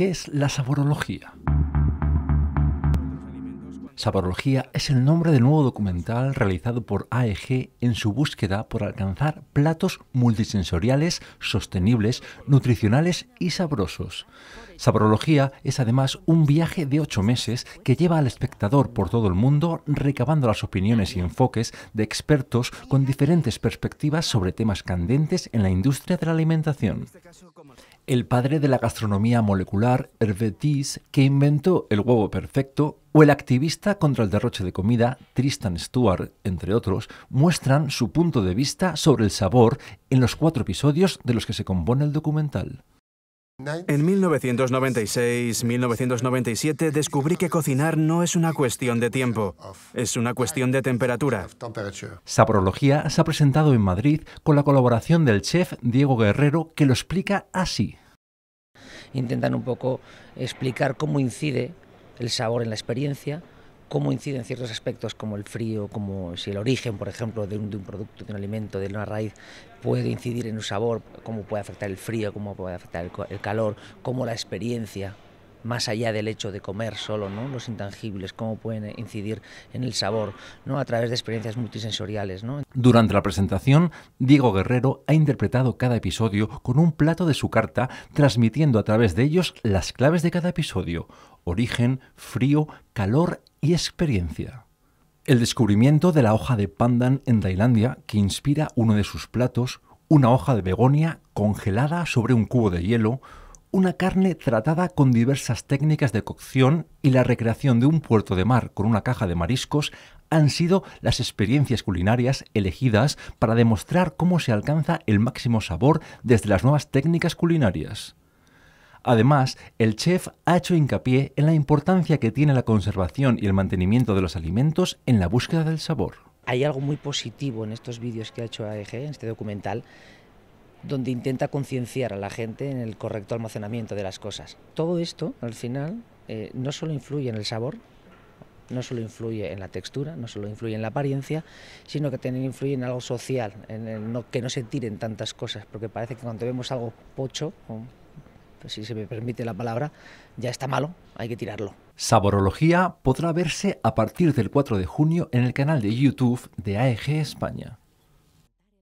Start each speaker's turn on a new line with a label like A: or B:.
A: ¿Qué es la saborología? Saborología es el nombre del nuevo documental realizado por AEG en su búsqueda por alcanzar platos multisensoriales, sostenibles, nutricionales y sabrosos. Saborología es además un viaje de ocho meses que lleva al espectador por todo el mundo recabando las opiniones y enfoques de expertos con diferentes perspectivas sobre temas candentes en la industria de la alimentación el padre de la gastronomía molecular, Hervé Thys, que inventó el huevo perfecto, o el activista contra el derroche de comida, Tristan Stewart, entre otros, muestran su punto de vista sobre el sabor en los cuatro episodios de los que se compone el documental. En 1996-1997 descubrí que cocinar no es una cuestión de tiempo, es una cuestión de temperatura. Saprología se ha presentado en Madrid con la colaboración del chef Diego Guerrero, que lo explica así.
B: Intentan un poco explicar cómo incide el sabor en la experiencia, cómo inciden ciertos aspectos como el frío, como si el origen, por ejemplo, de un, producto, de un alimento, de una raíz, puede incidir en un sabor, cómo puede afectar el frío, cómo puede afectar el calor, cómo la experiencia más allá del hecho de comer solo, ¿no? los intangibles, cómo pueden incidir en el sabor, ¿no? a través de experiencias multisensoriales.
A: Durante la presentación, Diego Guerrero ha interpretado cada episodio con un plato de su carta, transmitiendo a través de ellos las claves de cada episodio, origen, frío, calor y experiencia. El descubrimiento de la hoja de pandan en Tailandia, que inspira uno de sus platos, una hoja de begonia congelada sobre un cubo de hielo, una carne tratada con diversas técnicas de cocción y la recreación de un puerto de mar con una caja de mariscos han sido las experiencias culinarias elegidas para demostrar cómo se alcanza el máximo sabor desde las nuevas técnicas culinarias. Además, el chef ha hecho hincapié en la importancia que tiene la conservación y el mantenimiento de los alimentos en la búsqueda del sabor.
B: Hay algo muy positivo en estos vídeos que ha hecho AEG, en este documental, donde intenta concienciar a la gente en el correcto almacenamiento de las cosas. Todo esto, al final, eh, no solo influye en el sabor, no solo influye en la textura, no solo influye en la apariencia, sino que también influye en algo social, en que no se tiren tantas cosas, porque parece que cuando vemos algo pocho, pues si se me permite la palabra, ya está malo, hay que tirarlo.
A: Saborología podrá verse a partir del 4 de junio en el canal de YouTube de AEG España.